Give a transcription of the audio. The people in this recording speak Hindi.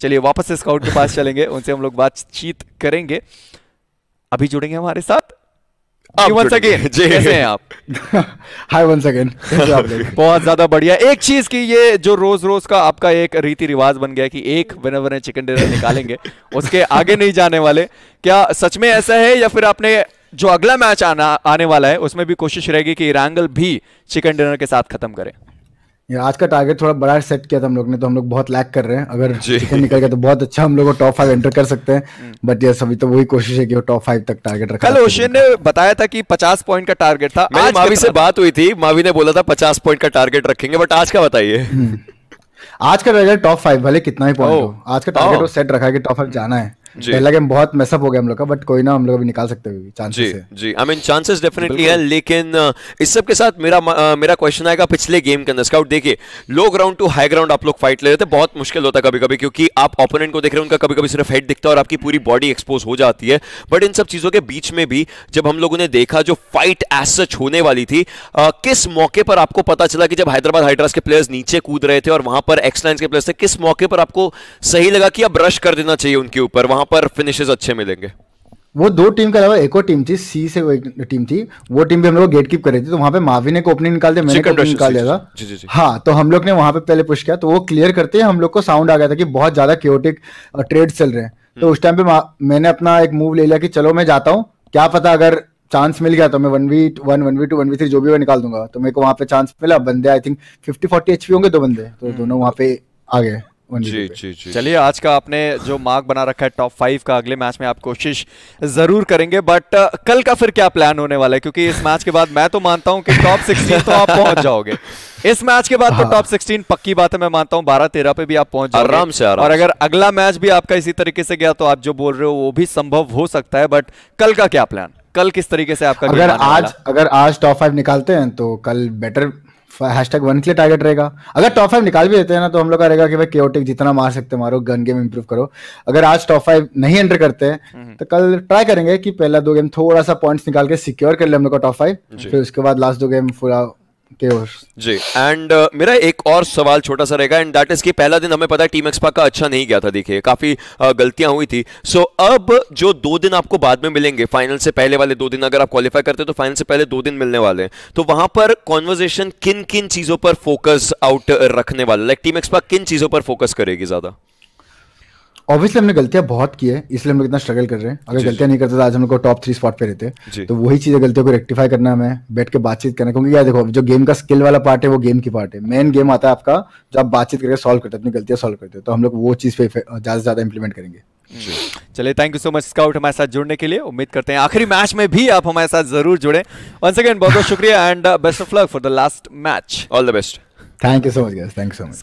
चलिए वापस से स्काउट के पास चलेंगे उनसे हम लोग बातचीत करेंगे अभी जुड़ेंगे हमारे साथ वंस अगेन कैसे हैं आप हाय वंस अगेन बहुत ज्यादा बढ़िया एक चीज की ये जो रोज रोज का आपका एक रीति रिवाज बन गया कि एक विनर विनर चिकन डिनर निकालेंगे उसके आगे नहीं जाने वाले क्या सच में ऐसा है या फिर आपने जो अगला मैच आना आने वाला है उसमें भी कोशिश रहेगी कि इरांगल भी चिकन डिनर के साथ खत्म करें यार आज का टारगेट थोड़ा बड़ा सेट किया था हम लोग ने तो हम लोग बहुत लैक कर रहे हैं अगर चिकन निकल गया तो बहुत अच्छा हम लोग टॉप फाइव एंटर कर सकते हैं बट हम्म। यस अभी तो वही कोशिश है कि वो टॉप फाइव तक टारगेट रखा कल ओशियन ने बताया था कि पचास पॉइंट का टारगेट था आज मावी से बात हुई थी मावी ने बोला था पचास पॉइंट का टारगेट रखेंगे बट आज का बताइए हम्म। आज का टारगेट टॉप फाइव भले कितना ही पॉइंट हो आज का टारगेट वो सेट रखा है कि टॉप फाइव जाना है पहला गेम बहुत मैसअप हो गया हम लोग का बट कोई ना हम लोग अभी निकाल सकते हैं chances G G I mean chances definitely है लेकिन इस सब के साथ मेरा मेरा क्वेश्चन आएगा पिछले गेम के अंदर स्काउट देखिए low ground to high ground आप लोग फाइट ले रहे थे बहुत मुश्किल होता कभी कभी क्योंकि आप ओपोनेंट को देख रहे हो उनका कभी कभी सिर्फ हेड दिखता है और आपकी पूरी बॉडी एक्सपोज हो जाती है बट इन सब चीजों के बीच में भी जब हम लोगों ने देखा जो फाइट एज सच होने वाली थी किस मौके पर आपको पता चला कि जब हैदराबाद हाइड्रास के प्लेयर्स नीचे कूद रहे थे और वहां पर एक्सलाइंस के प्लेयर्स थे किस मौके पर आपको सही लगा कि अब ब्रश कर देना चाहिए उनके ऊपर वहां प्रॉपर फिनिशेस अच्छे मिलेंगे वो दो टीम के अलावा एक और टीम थी सी से वो एक टीम थी वो टीम भी हम लोग गेट कीप कर रही थी तो वहाँ पे मावी ने को ओपनिंग निकाल दिया मैंने ओपनिंग निकाल दिया था हाँ तो हम लोग ने वहाँ पे पहले पुश किया तो वो क्लियर करते हैं हम लोग को साउंड आ गया था कि बहुत ज्यादा क्योटिक ट्रेड चल रहे हैं तो हम्म। उस टाइम पे मैंने अपना एक मूव ले लिया कि चलो मैं जाता हूँ क्या पता अगर चांस मिल गया तो मैं one v one one v two one v three जो भी मैं निकाल दूंगा तो मेरे को वहाँ पे चांस मिला बंदे I think fifty forty H होंगे दो बंदे तो हम्म। दोनों वहाँ पे आ गए जी जी जी चलिए आज का आपने जो मार्क बना रखा है टॉप फाइव का अगले मैच में आप कोशिश जरूर करेंगे बट uh, कल का फिर क्या प्लान होने वाला है क्योंकि इस मैच के बाद मैं तो मानता हूं कि टॉप सिक्सटीन तो आप पहुंच जाओगे इस मैच के बाद तो टॉप हाँ। सिक्सटीन पक्की बात है मैं मानता हूं बारह तेरह पे भी आप पहुंच जाओगे आराम से आराम और अगर अगला मैच भी आपका इसी तरीके से गया तो आप जो बोल रहे हो वो भी संभव हो सकता है बट कल का क्या प्लान कल किस तरीके से आपका अगर आज अगर आज टॉप फाइव निकालते हैं तो कल बेटर हैश टैग वन के लिए टारगेट रहेगा अगर टॉप फाइव निकाल भी देते हैं ना तो हम लोग का रहेगा कि भाई केओटिक जितना मार सकते मारो गन गेम इंप्रूव करो अगर आज टॉप फाइव नहीं एंटर करते हैं हम्म। तो कल ट्राई करेंगे कि पहला दो गेम थोड़ा सा पॉइंट्स निकाल के सिक्योर कर ले हम लोग का टॉप फाइव फिर उसके बाद लास्ट दो गेम पूरा एंड uh, मेरा एक और सवाल छोटा सा रहेगा एंड दैट इज कि पहला दिन हमें पता है टीम एक्सपा का अच्छा नहीं गया था देखिए काफी uh, गलतियां हुई थी सो so, अब जो दो दिन आपको बाद में मिलेंगे फाइनल से पहले वाले दो दिन अगर आप क्वालिफाई करते तो फाइनल से पहले दो दिन मिलने वाले हैं तो वहां पर कॉन्वर्जेशन किन किन चीजों पर फोकस आउट रखने वाले लाइक टीम एक्सपा किन चीजों पर फोकस करेगी ज्यादा ऑब्वियसली हमने गलतियां बहुत की है इसलिए हम लोग इतना स्ट्रगल कर रहे हैं अगर गलतियां नहीं करते तो आज हम लोग टॉप थ्री स्पॉट पे रहते तो वही चीजें गलतियों को रेक्टिफाई करना हमें बैठ के बातचीत करना क्योंकि यार देखो जो गेम का स्किल वाला पार्ट है वो गेम की पार्ट है मेन गेम आता है आपका जो आप बातचीत करके सॉल्व करते अपनी गलतियां सॉल्व करते तो हम लोग वो चीज पे ज्यादा से ज्यादा इंप्लीमेंट करेंगे चलिए thank you so much Scout हमारे साथ जुड़ने के लिए उम्मीद करते हैं आखिरी मैच में भी आप हमारे साथ जरूर जुड़े वन सेकेंड बहुत बहुत शुक्रिया and best of luck for the last match all the best thank you so much guys thank you so much